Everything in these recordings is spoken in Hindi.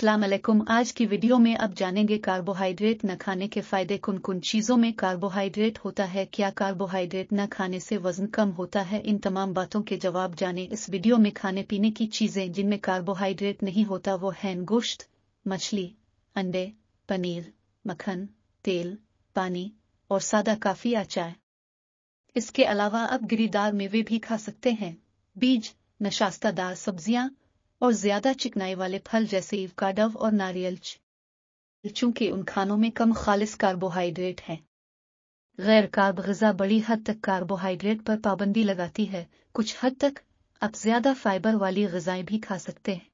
असलम आज की वीडियो में अब जानेंगे कार्बोहाइड्रेट न खाने के फायदे कुन कुन चीज़ों में कार्बोहाइड्रेट होता है क्या कार्बोहाइड्रेट न खाने से वजन कम होता है इन तमाम बातों के जवाब जाने इस वीडियो में खाने पीने की चीज़ें जिनमें कार्बोहाइड्रेट नहीं होता वो हैं गोश्त मछली अंडे पनीर मक्खन तेल पानी और सादा काफी अचार इसके अलावा अब गिरीदार मेवे भी खा सकते हैं बीज नशास्तादार सब्जियां और ज्यादा चिकनाई वाले फल जैसे इवकाडव और नारियल चूंकि उन खानों में कम खालिस कार्बोहाइड्रेट है गैर कार्ब गजा बड़ी हद तक कार्बोहाइड्रेट पर पाबंदी लगाती है कुछ हद तक आप ज्यादा फाइबर वाली गजाएं भी खा सकते हैं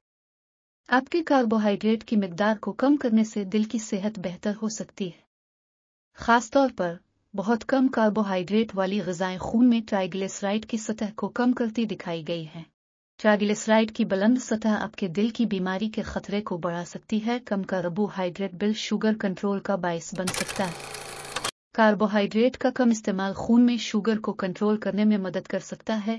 आपके कार्बोहाइड्रेट की मकदार को कम करने से दिल की सेहत बेहतर हो सकती है खासतौर पर बहुत कम कार्बोहाइड्रेट वाली गजाएं खून में ट्राइग्लिसराइड की सतह को कम करती दिखाई गई हैं ट्राइग्लिसराइड की बुलंद सतह आपके दिल की बीमारी के खतरे को बढ़ा सकती है कम कार्बोहाइड्रेट बिल शुगर कंट्रोल का बायस बन सकता है कार्बोहाइड्रेट का कम इस्तेमाल खून में शुगर को कंट्रोल करने में मदद कर सकता है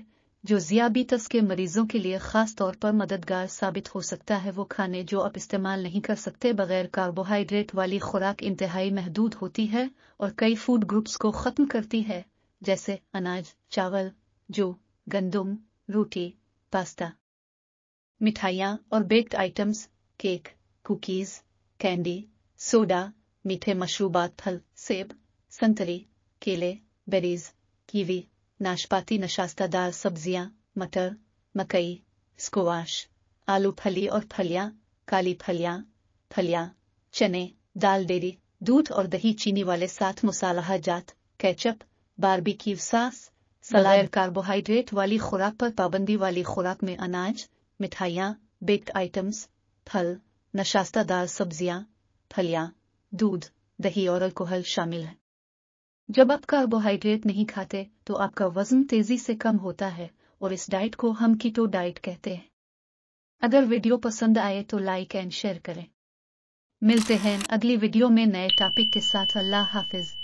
जो जियाबीतस के मरीजों के लिए खास तौर पर मददगार साबित हो सकता है वो खाने जो आप इस्तेमाल नहीं कर सकते बगैर कार्बोहाइड्रेट वाली खुराक इंतहाई महदूद होती है और कई फूड ग्रुप्स को ख़त्म करती है जैसे अनाज चावल जो गंदुम रोटी पास्ता मिठाइयाँ और baked items cake cookies candy soda मीठे मशरूबात फल सेब संतरी केले बेरीज कीवी नाशपाती नशास्तादार सब्जियां मटर मकई स्क्वाश आलू फली और फलियां काली फलियां फलियां चने दाल डेरी दूध और दही चीनी वाले साथ मसाला जात कैचअप बारबेक्यू सास सलायर कार्बोहाइड्रेट वाली खुराक पर पाबंदी वाली खुराक में अनाज मिठाइयाँ बेक्ड आइटम्स फल नशास्तादार सब्जियां फलियां दूध दही और अल्कोहल शामिल है जब आप कार्बोहाइड्रेट नहीं खाते तो आपका वजन तेजी से कम होता है और इस डाइट को हम कीटो डाइट कहते हैं अगर वीडियो पसंद आए तो लाइक एंड शेयर करें मिलते हैं अगली वीडियो में नए टॉपिक के साथ अल्लाह हाफिज